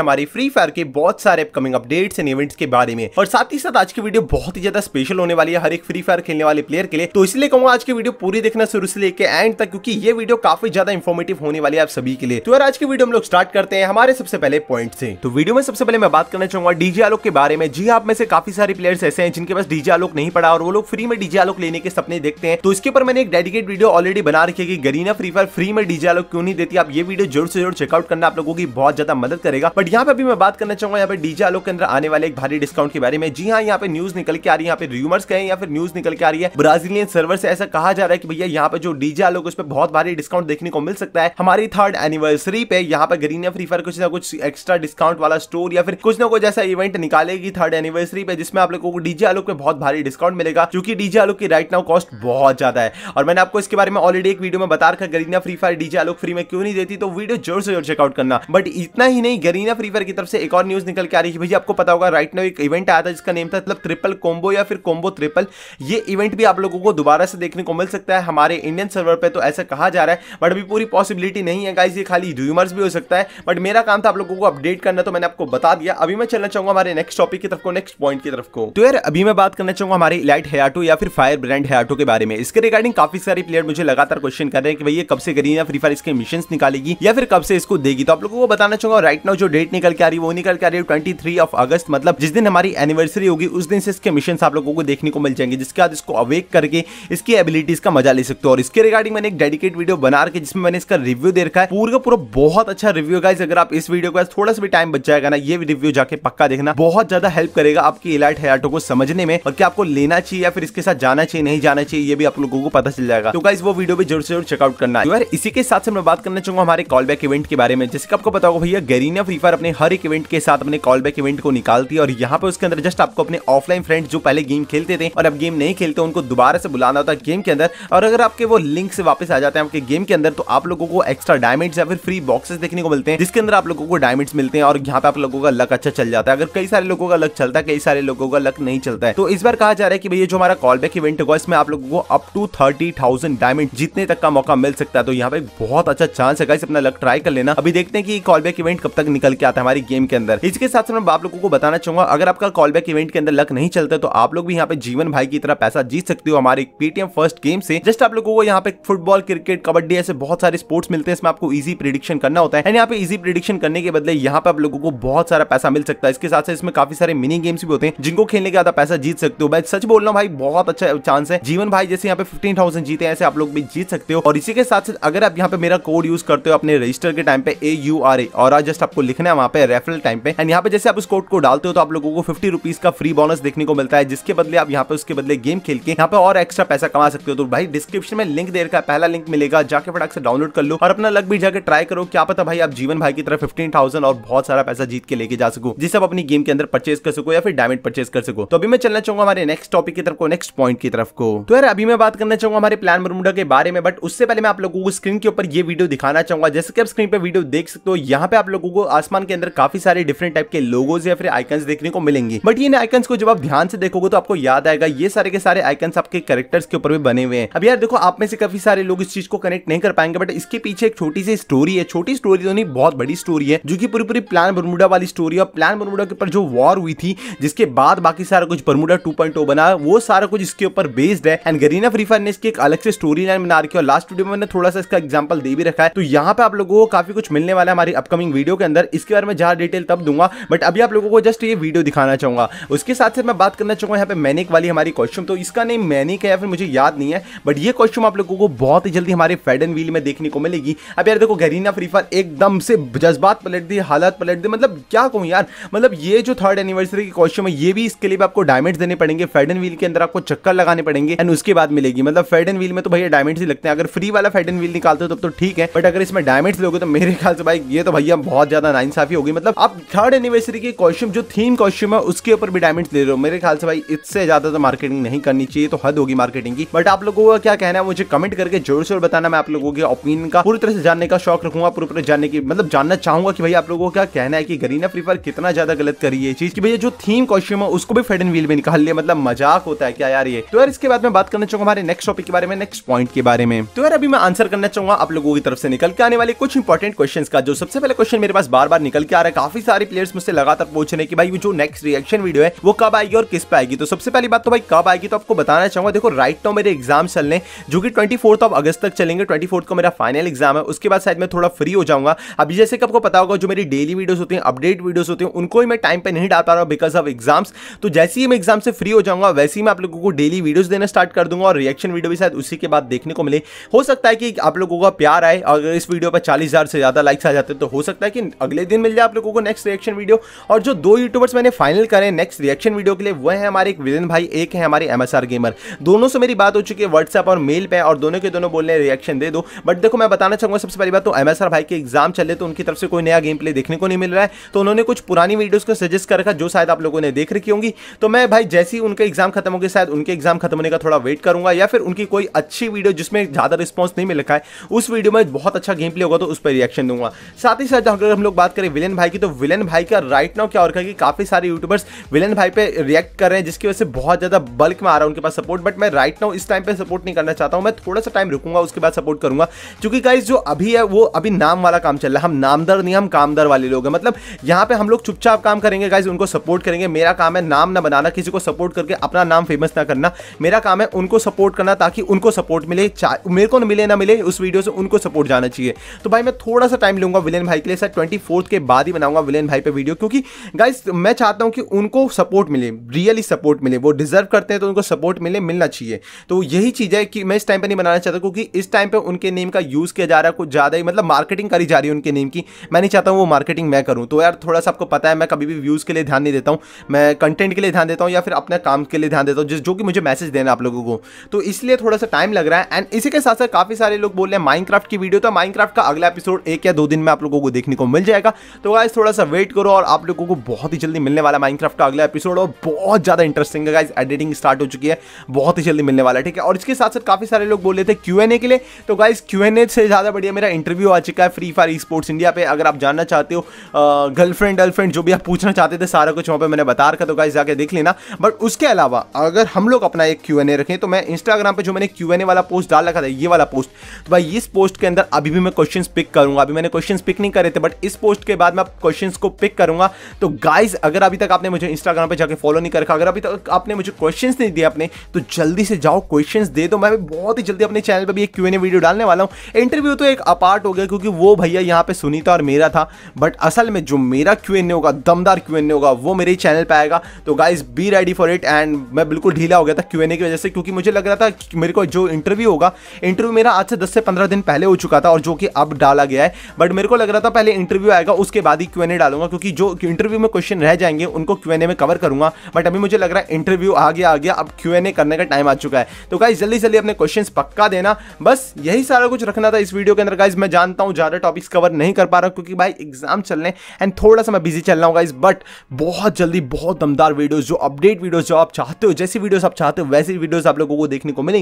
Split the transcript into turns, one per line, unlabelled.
हमारी free fire के बहुत सारे अपकमिंग अपडेट्स एंड इवेंट्स के बारे में और साथ ही साथ आज की वीडियो बहुत ही ज्यादा स्पेशल होने वाली है हर एक फ्री फायर खेलने वाले प्लेयर के लिए तो इसलिए कहूंगा आज की वीडियो पूरी देखना शुरू से लेकर एंड तक क्योंकि ये वीडियो काफी ज्यादा इन्फॉर्मेटिव होने वाली है आप सभी के लिए तो यार आज की वीडियो हम लोग स्टार्ट करते हैं हमारे सबसे पहले पॉइंट से तो वीडियो में सबसे पहले मैं बात करना चाहूंगा डीजे आलोक के बारे में जी हाँ, आप में से काफी सारे प्लेयर्स ऐसे हैं जिनके पास डीजे आलोक नहीं पड़ा और वो लोग फ्री में डीजे आलोक लेने के सपने देखते हैं तो इसके ऊपर मैंने एक डेडिकेट वीडियो ऑलरेडी बना रखी है कि गरीना फ्री फायर फ्री में डीजे आलोक क्यों नहीं देती आप ये वीडियो जोर से जोर चेकआउट करना आप लोगों की बहुत ज्यादा मदद करेगा बट यहाँ पे अभी मैं बात करना चाहूंगा यहाँ पे डीजे आलोक के अंदर आने वाले एक भारी डिस्काउंट के बारे में जी हाँ यहाँ पे न्यूज निकल के आ रही है यहाँ पे रूमर्स कहें या फिर न्यूज निकल के आ रही है ब्राजीलियन सर्वर से ऐसा कहा जा रहा है कि भैया यहाँ पे जो डीजे आलोक उस पर बहुत भारी डिस्काउंट देखने को मिल सकता है हमारी थर्ड एनिवर्सरी पे यहाँ पे गरीनिया फ्री फायर कुछ ना कुछ एक्स्ट्रा डिस्काउंट वाला स्टोर या फिर कुछ ना कुछ ऐसा इवेंट निकालेगी थर्ड एनिवर्सरी पे जिसमें आप लोगों को डीजे आलोक पे बहुत भारी डिस्काउंट मिलेगा क्योंकि डीजे आलोक की राइट नाउ कॉस्ट बहुत ज्यादा है और मैंने आपको इसके बारे में ऑलरेडी एक वीडियो में बता रखा Garena free fire DJ Alok free में क्यों नहीं देती तो वीडियो जोर से जोर चेकआउट करना बट इतना ही नहीं गरीना फ्री फायर की तरफ से एक और न्यूज निकल के आ रही है भैया आपको पता होगा राइट नाउ एक इवेंट आया था जिसका नेम था मतलब ट्रिपल कॉम्बो या फिर कॉम्बो ट्रिपल ये इवेंट भी आप लोगों को दोबारा से देखने को मिल सकता है हमारे इंडियन सर्वर पर तो ऐसा कहा जा रहा है बट अभी पूरी पॉसिबिलिटी नहीं है गाइज ये खाली ड्यूमर्स भी हो सकता है बट मेरा काम था आप लोगों को अपडेट करना तो मैंने आपको बता दिया अभी मैं चलना चाहूंगा हमारे नेक्स्ट टॉपिक की तरफ को नेक्स्ट पॉइंट की तरफ को तो यार अभी मैं बात करना चाहूंगा हमारे लाइट हेयाटो या फिर फायर ब्रांड हेयाटो के बारे में इसके रिगार्डिंग काफी सारे प्लेयर मुझे लगातार क्वेश्चन कर रहे हैं कि भैया कब से करेंगे फ्री फायर इसके मिशन निकालेगी या फिर कब से इसको देगी तो आप लोगों को बताना चाहूंगा राइट नाउ जो डेट डेट निकल के आ रही है वो निकल के आ रही है ट्वेंटी थ्री ऑफ अगस्त मतलब जिस दिन हमारी एनिवर्सरी होगी उस दिन से इसके मिशन आप लोगों को देखने को मिल जाएंगे जिसके बाद इसको अवेक करके इसकी एबिलिटीज का मजा ले सकते हो और इसके रिगार्डिंग मैंने एक डेडिकेट वीडियो बना रखी जिसमें मैंने इसका रिव्यू दे रखा है पूरा पूरा बहुत अच्छा रिव्यू गाइज अगर आप इस वीडियो को थोड़ा सा भी टाइम बच जाएगा ना ये रिव्यू जाके पक्का देखना बहुत ज्यादा हेल्प करेगा आपकी इलाइट हयाटो को समझने में और क्या आपको लेना चाहिए या फिर इसके साथ जाना चाहिए नहीं जाना चाहिए ये भी आप लोगों को पता चल जाएगा तो गाइज वो वीडियो भी जरूर से जरूर चेकआउट करना है तो इसी के साथ से मैं बात करना चाहूंगा हमारे कॉल बैक इवेंट के बारे में जैसे आपको बताओ भैया गरीना फ्री फायर अपने हर एक इवेंट के साथ अपने कॉल बैक इवेंट को निकालती है और यहाँ पे उसके अंदर जस्ट आपको अपने ऑफलाइन फ्रेंड जो पहले गेम खेलते थे और अब गेम नहीं खेलते उनको दोबारा से बुलाना होता है गेम के अंदर और अगर आपके वो लिंक से वापस आ जाते हैं आपके गेम के अंदर तो आप लोगों को एक्स्ट्रा डायमंड या फिर फ्री बॉक्सेस देखने को मिलते हैं जिसके अंदर आप लोगों को डायमंड मिलते हैं और यहाँ पे आप लोगों का लक अच्छा चल जाता है अगर कई सारे लोगों का लक चलता है कई सारे लोगों का लक नहीं चलता है तो इस बार कहा जा रहा है कि भैया जो हमारा कॉल बैक इवेंट होगा इसमें आप लोगों को up to thirty thousand diamond जीतने तक का मौका मिल सकता है तो यहाँ पे बहुत अच्छा चांस है अपना लक ट्राई कर लेना अभी देखते हैं कि कॉल बैक इवेंट कब तक निकल के के है हमारी गेम के अंदर इसके साथ मैं आप लोगों को बताना चाहूंगा अगर आपका कॉल बैक इवेंट के अंदर लक नहीं चलता तो आप लोग भी यहाँ पे जीवन भाई की तरह पैसा जीत सकते हो हमारे पेटीएम फर्स्ट गेम से जस्ट आप लोगों को यहाँ पे फुटबॉल क्रिकेट कबड्डी ऐसे बहुत सारे स्पोर्ट्स मिलते हैं इसमें आपको इजी प्रिडिक्शन करना होता है एंड यहाँ पे इजी प्रिडिक्शन करने के बदले यहाँ पे आप लोगों को बहुत सारा पैसा मिल सकता है इसके साथ इसमें काफी सारे मिनी गेम्स भी होते हैं जिनको खेलने के आधा पैसा जीत सकते हो मैं सच बोल रहा हूँ भाई बहुत अच्छा चांस है जीवन भाई जैसे यहाँ पे फिफ्टीन थाउजेंड जीते ऐसे आप लोग भी जीत सकते हो और इसी के साथ अगर आप यहाँ पे मेरा कोड यूज करते हो अपने रजिस्टर के टाइम पे ए यू आर ए और जस्ट आपको लिखना देखना है वहाँ पे रेफरल टाइम पे एंड यहाँ पे जैसे आप उस कोड को डालते हो तो आप लोगों को फिफ्टी रुपीज का फ्री बोनस देखने को मिलता है जिसके बदले आप यहाँ पे उसके बदले गेम खेल के यहाँ पे और एक्स्ट्रा पैसा कमा सकते हो तो भाई डिस्क्रिप्शन में लिंक दे रखा है पहला लिंक मिलेगा जाके फटाक से डाउनलोड कर लो और अपना लग भी जाकर ट्राई करो क्या पता भाई आप जीवन भाई की तरफ फिफ्टीन थाउजेंड और बहुत सारा पैसा जीत के लेके जा सको जिससे आप अपनी गेम के अंदर परचेज कर सको या फिर डायमंड परचेज कर सको तो अभी मैं चलना चाहूंगा हमारे नेक्स्ट टॉपिक की तरफ को नेक्स्ट पॉइंट की तरफ को तो यार अभी मैं बात करना चाहूंगा हमारे प्लान बरमुडा के बारे में बट उससे पहले मैं आप लोगों को स्क्रीन के ऊपर ये वीडियो दिखाना चाहूंगा जैसे कि आप स्क्रीन पर वीडियो देख सकते हो यहाँ पे आप लोगों को आसमान आसमान के अंदर काफी सारे डिफरेंट टाइप के लोगोज या फिर आइकन देखने को मिलेंगे बट इन आइकन को जब आप ध्यान से देखोगे तो आपको याद आएगा ये सारे के सारे आइकन आपके करेक्टर्स के ऊपर भी बने हुए हैं अब यार देखो आप में से काफी सारे लोग इस चीज को कनेक्ट नहीं कर पाएंगे बट इसके पीछे एक छोटी सी स्टोरी है छोटी स्टोरी तो नहीं बहुत बड़ी स्टोरी है जो की पूरी पूरी प्लान बर्मुडा वाली स्टोरी और प्लान बर्मुडा के ऊपर जो वॉर हुई थी जिसके बाद बाकी सारा कुछ बर्मुडा टू oh बना वो सारा कुछ इसके ऊपर बेस्ड है एंड गरीना फ्री फायर ने इसकी एक अलग से स्टोरी लाइन बना रखी और लास्ट वीडियो में मैंने थोड़ा सा इसका एग्जाम्पल दे भी रखा है तो यहाँ पे आप लोगों को काफी कुछ मिलने वाला है हमारी अपकमिंग वीडियो के अंदर इस इसके बारे में ज़्यादा डिटेल तब दूंगा बट अभी आप लोगों को जस्ट ये वीडियो दिखाना चाहूंगा उसके साथ से मैं बात करना चाहूंगा यहाँ पे मैनिक वाली हमारी कॉस्ट्यूम तो इसका नेम मैनिक है या फिर मुझे याद नहीं है बट ये कॉस्ट्यूम आप लोगों को बहुत ही जल्दी हमारे फेडन व्हील में देखने को मिलेगी अब यार देखो गरीना फ्री फायर एकदम से जज्बात पलट दी हालात पलट दी मतलब क्या कहूँ यार मतलब ये जो थर्ड एनिवर्सरी की कॉस्ट्यूम है ये भी इसके लिए आपको डायमंड देने पड़ेंगे फेडन व्हील के अंदर आपको चक्कर लगाने पड़ेंगे एंड उसके बाद मिलेगी मतलब फेडन व्हील में तो भैया डायमंड ही लगते हैं अगर फ्री वाला फेडन व्हील निकालते हो तो ठीक है बट अगर इसमें डायमंड लोगे तो मेरे ख्याल से भाई ये तो भैया बहुत ज्यादा नाइन इंसाफी होगी मतलब आप थर्ड एनिवर्सरी के कॉस्ट्यूम जो थीम कॉस्ट्यूम है उसके ऊपर भी डायमंड दे रहे हो मेरे ख्याल से भाई इससे ज्यादा तो मार्केटिंग नहीं करनी चाहिए तो हद होगी मार्केटिंग की बट आप लोगों का क्या कहना है मुझे कमेंट करके जोर से बताना मैं आप लोगों के ओपिनियन का पूरी तरह से जानने का शौक रखूंगा पूरी तरह जानने की मतलब जानना चाहूंगा कि भाई आप लोगों का कहना है कि गरीना प्रीफर कितना ज्यादा गलत करी है चीज की भैया जो थीम कॉस्ट्यूम है उसको भी फेड एंड व्हील में निकाल लिया मतलब मजाक होता है क्या यार ये तो यार इसके बाद में बात करना चाहूंगा हमारे नेक्स्ट टॉपिक के बारे में नेक्स्ट पॉइंट के बारे में तो यार अभी मैं आंसर करना चाहूंगा आप लोगों की तरफ से निकल के आने वाले कुछ इंपॉर्टेंट क्वेश्चन का जो सबसे पहले क्वेश्चन मेरे पास बार बार निकल के आ रहा है काफी सारे प्लेयर्स मुझसे लगातार पूछ रहे हैं कि भाई जो नेक्स्ट रिएक्शन वीडियो है वो कब आएगी और किस पे आएगी तो सबसे पहली बात तो भाई कब आएगी तो आपको बताना चाहूंगा देखो राइट नाउ मेरे एग्जाम चल रहे जो कि ट्वेंटी ऑफ अगस्त तक चलेंगे ट्वेंटी को मेरा फाइनल एग्जाम है उसके बाद शायद मैं थोड़ा फ्री हो जाऊंगा अभी जैसे कि आपको पता होगा जो मेरी डेली वीडियोज होती है अपडेट वीडियोज होती हैं उनको ही मैं टाइम पर नहीं डाल पा रहा हूँ बिकॉज ऑफ एग्जाम्स तो जैसे ही मैं एग्जाम से फ्री हो जाऊंगा वैसे ही मैं आप लोगों को डेली वीडियोज देना स्टार्ट कर दूंगा और रिएक्शन वीडियो भी शायद उसी के बाद देखने को मिले हो सकता है कि आप लोगों का प्यार आए अगर इस वीडियो पर चालीस से ज्यादा लाइक्स आ जाते तो हो सकता है कि अगले दिन दिन मिल जाए आप लोगों को नेक्स्ट रिएक्शन वीडियो और जो दो यूट्यूबर्स मैंने फाइनल करें नेक्स्ट रिएक्शन वीडियो के लिए वह है हमारे एक विदिन भाई एक है हमारे एम गेमर दोनों से मेरी बात हो चुकी है व्हाट्सएप और मेल पर और दोनों के दोनों बोल रहे रिएक्शन दे दो बट देखो मैं बताना चाहूंगा सबसे पहली बात तो एम भाई के एग्जाम चल रहे तो उनकी तरफ से कोई नया गेम प्ले देखने को नहीं मिल रहा है तो उन्होंने कुछ पुरानी वीडियोज को सजेस्ट कर रखा जो शायद आप लोगों ने देख रखी होंगी तो मैं भाई जैसे ही उनके एग्जाम खत्म होगी शायद उनके एग्जाम खत्म होने का थोड़ा वेट करूंगा या फिर उनकी कोई अच्छी वीडियो जिसमें ज़्यादा रिस्पॉन्स नहीं मिल रहा है उस वीडियो में बहुत अच्छा गेम प्ले होगा तो उस पर रिएक्शन दूंगा साथ ही साथ अगर हम लोग बात करें करें विलेन भाई की तो विलेन भाई का राइट नाउ क्या और कि काफ़ी सारे यूट्यूबर्स विलेन भाई पे रिएक्ट कर रहे हैं जिसकी वजह से बहुत ज़्यादा बल्क में आ रहा है उनके पास सपोर्ट बट मैं राइट नाउ इस टाइम पर सपोर्ट नहीं करना चाहता हूँ मैं थोड़ा सा टाइम रुकूंगा उसके बाद सपोर्ट करूंगा क्योंकि गाइज जो अभी है वो अभी नाम वाला काम चल रहा है हम नामदर नहीं हम कामदार वाले लोग हैं मतलब यहाँ पे हम लोग चुपचाप काम करेंगे गाइज उनको सपोर्ट करेंगे मेरा काम है नाम ना बनाना किसी को सपोर्ट करके अपना नाम फेमस ना करना मेरा काम है उनको सपोर्ट करना ताकि उनको सपोर्ट मिले मेरे को मिले ना मिले उस वीडियो से उनको सपोर्ट जाना चाहिए तो भाई मैं थोड़ा सा टाइम लूंगा विलेन भाई के लिए सर ट्वेंटी के उसके बाद ही बनाऊंगा विलेन भाई पे वीडियो क्योंकि गाइस मैं चाहता हूं कि उनको सपोर्ट मिले रियली सपोर्ट मिले वो डिजर्व करते हैं तो उनको सपोर्ट मिले मिलना चाहिए तो यही चीज़ है कि मैं इस टाइम पर नहीं बनाना चाहता क्योंकि इस टाइम पर उनके नेम का यूज़ किया जा रहा है कुछ ज़्यादा ही मतलब मार्केटिंग करी जा रही है उनके नेम की मैं नहीं चाहता हूँ वो मार्केटिंग मैं करूँ तो यार थोड़ा सा आपको पता है मैं कभी भी व्यूज़ के लिए ध्यान नहीं देता हूँ मैं कंटेंट के लिए ध्यान देता हूँ या फिर अपने काम के लिए ध्यान देता हूँ जिस जो कि मुझे मैसेज देना आप लोगों को तो इसलिए थोड़ा सा टाइम लग रहा है एंड इसी के साथ साथ काफ़ी सारे लोग बोल रहे हैं माइनक्राफ्ट की वीडियो तो माइनक्राफ्ट का अगला एपिसोड एक या दो दिन में आप लोगों को देखने को मिल जाएगा तो गाइज थोड़ा सा वेट करो और आप लोगों को बहुत ही जल्दी मिलने वाला माइनक्राफ्ट का अगला एपिसोड और बहुत ज़्यादा इंटरेस्टिंग है गाइज एडिटिंग स्टार्ट हो चुकी है बहुत ही जल्दी मिलने वाला है ठीक है और इसके साथ साथ काफ़ी सारे लोग बोल रहे थे क्यू एन ए के लिए तो गाइज क्यू एन ए से ज़्यादा बढ़िया मेरा इंटरव्यू आ चुका है फ्री फायर स्पोर्ट्स इंडिया पे अगर आप जानना चाहते हो गर्लफ्रेंड गर्लफ्रेंड जो भी आप पूछना चाहते थे सारा कुछ वहाँ पर मैंने बता रखा तो गाइज जाके देख लेना बट उसके अलावा अगर हम लोग अपना एक क्यू एन ए रखें तो मैं इंस्टाग्राम पर जो मैंने क्यू एन ए वाला पोस्ट डाल रखा था ये वाला पोस्ट तो भाई इस पोस्ट के अंदर अभी भी मैं क्वेश्चन पिक करूंगा अभी मैंने क्वेश्चन पिक नहीं करे थे बट इस पोस्ट उसके बाद मैं क्वेश्चन को पिक करूंगा तो गाइज अगर अभी तक आपने मुझे इंस्टाग्राम पर जाकर फॉलो नहीं कर रखा अगर अभी तक आपने मुझे क्वेश्चन नहीं दिया अपने तो जल्दी से जाओ क्वेश्चन दे दो मैं बहुत ही जल्दी अपने चैनल पर भी एक क्यू एन वीडियो डालने वाला हूँ इंटरव्यू तो एक अपार्ट हो गया क्योंकि वो भैया यहाँ पे सुनीता और मेरा था बट असल में जो मेरा क्यू एन होगा दमदार क्यू होगा वो मेरे चैनल पर आएगा तो guys be ready for it and मैं बिल्कुल ढीला हो गया था क्यू एन ए की वजह से क्योंकि मुझे लग रहा था मेरे को जो इंटरव्यू होगा इंटरव्यू मेरा आज से दस से पंद्रह दिन पहले हो चुका था और जो कि अब डाला गया है बट मेरे को लग रहा था पहले इंटरव्यू आएगा उसके बाद ही क्यूएनए डालूंगा क्योंकि जो इंटरव्यू में क्वेश्चन रह जाएंगे उनको क्यूएनए में कवर करूंगा बट अभी मुझे लग रहा है इंटरव्यू आ गया आ गया अब क्यूएनए करने का टाइम आ चुका है तो गाइज जल्दी जल्दी अपने क्वेश्चन पक्का देना बस यही सारा कुछ रखना था इस वीडियो के अंदर गाइज मैं जानता हूँ ज़्यादा टॉपिक्स कवर नहीं कर पा रहा क्योंकि भाई एग्जाम चल रहे हैं एंड थोड़ा सा मैं बिजी चल रहा हूँ गाइज बट बहुत जल्दी बहुत दमदार वीडियोज जो अपडेट वीडियोज जो आप चाहते हो जैसी वीडियोज आप चाहते हो वैसी वीडियोज आप लोगों को देखने को मिलेंगे